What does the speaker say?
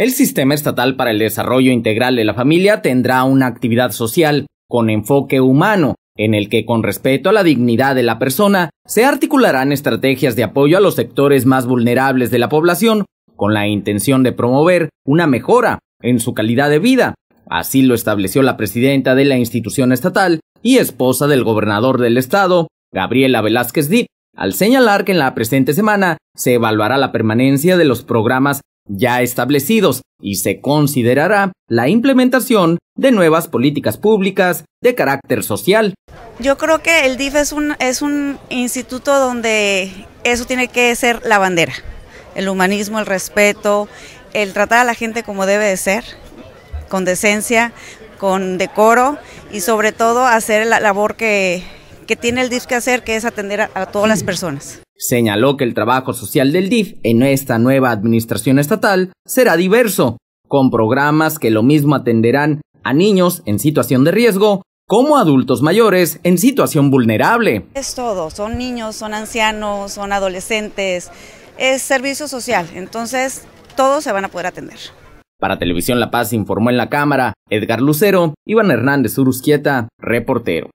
El Sistema Estatal para el Desarrollo Integral de la Familia tendrá una actividad social con enfoque humano, en el que con respeto a la dignidad de la persona se articularán estrategias de apoyo a los sectores más vulnerables de la población, con la intención de promover una mejora en su calidad de vida. Así lo estableció la presidenta de la institución estatal y esposa del gobernador del estado, Gabriela Velázquez Dip, al señalar que en la presente semana se evaluará la permanencia de los programas ya establecidos y se considerará la implementación de nuevas políticas públicas de carácter social. Yo creo que el DIF es un, es un instituto donde eso tiene que ser la bandera, el humanismo, el respeto, el tratar a la gente como debe de ser, con decencia, con decoro y sobre todo hacer la labor que que tiene el DIF que hacer, que es atender a, todas las personas. Señaló que el trabajo social del DIF en esta nueva administración estatal será diverso, con programas que lo mismo atenderán a niños en situación de riesgo como adultos mayores en situación vulnerable. Es todo, son niños, son ancianos, son adolescentes, es servicio social, entonces todos se van a poder atender. Para Televisión La Paz informó en la cámara Edgar Lucero, Iván Hernández Urusquieta, reportero.